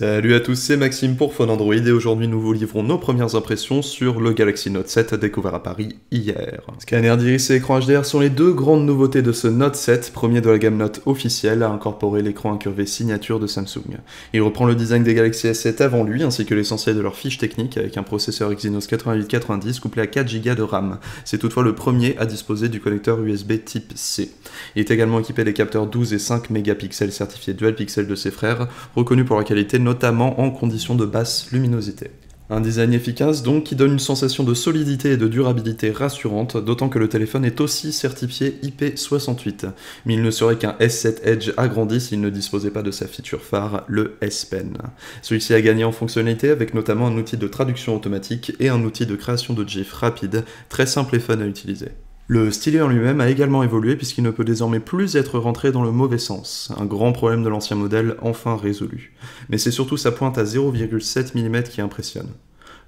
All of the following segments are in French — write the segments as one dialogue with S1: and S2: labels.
S1: Salut à tous, c'est Maxime pour Phone Android et aujourd'hui nous vous livrons nos premières impressions sur le Galaxy Note 7 découvert à Paris hier. Scanner d'iris et écran HDR sont les deux grandes nouveautés de ce Note 7, premier de la gamme Note officielle à incorporer l'écran incurvé signature de Samsung. Il reprend le design des Galaxy S7 avant lui ainsi que l'essentiel de leur fiche technique avec un processeur Exynos 8890 couplé à 4Go de RAM. C'est toutefois le premier à disposer du connecteur USB type C. Il est également équipé des capteurs 12 et 5 mégapixels certifiés dual pixel de ses frères, reconnus pour la qualité notamment en conditions de basse luminosité. Un design efficace donc qui donne une sensation de solidité et de durabilité rassurante, d'autant que le téléphone est aussi certifié IP68. Mais il ne serait qu'un S7 Edge agrandi s'il ne disposait pas de sa feature phare, le S Pen. Celui-ci a gagné en fonctionnalité avec notamment un outil de traduction automatique et un outil de création de GIF rapide, très simple et fun à utiliser. Le stylet en lui-même a également évolué puisqu'il ne peut désormais plus être rentré dans le mauvais sens, un grand problème de l'ancien modèle enfin résolu. Mais c'est surtout sa pointe à 0,7 mm qui impressionne.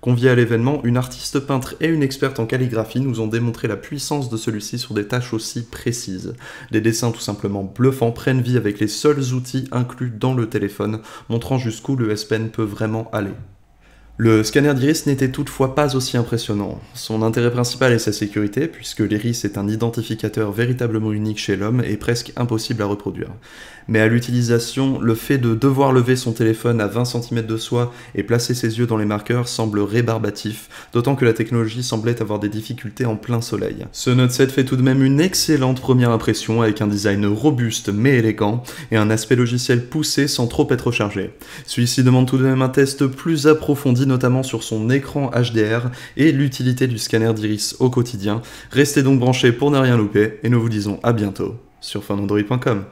S1: Convié à l'événement, une artiste peintre et une experte en calligraphie nous ont démontré la puissance de celui-ci sur des tâches aussi précises. Des dessins tout simplement bluffants prennent vie avec les seuls outils inclus dans le téléphone, montrant jusqu'où le S-Pen peut vraiment aller. Le scanner d'iris n'était toutefois pas aussi impressionnant. Son intérêt principal est sa sécurité, puisque l'iris est un identificateur véritablement unique chez l'homme et presque impossible à reproduire. Mais à l'utilisation, le fait de devoir lever son téléphone à 20 cm de soi et placer ses yeux dans les marqueurs semble rébarbatif, d'autant que la technologie semblait avoir des difficultés en plein soleil. Ce Note 7 fait tout de même une excellente première impression avec un design robuste mais élégant et un aspect logiciel poussé sans trop être chargé. Celui-ci demande tout de même un test plus approfondi notamment sur son écran HDR et l'utilité du scanner d'iris au quotidien. Restez donc branchés pour ne rien louper et nous vous disons à bientôt sur fanandroid.com.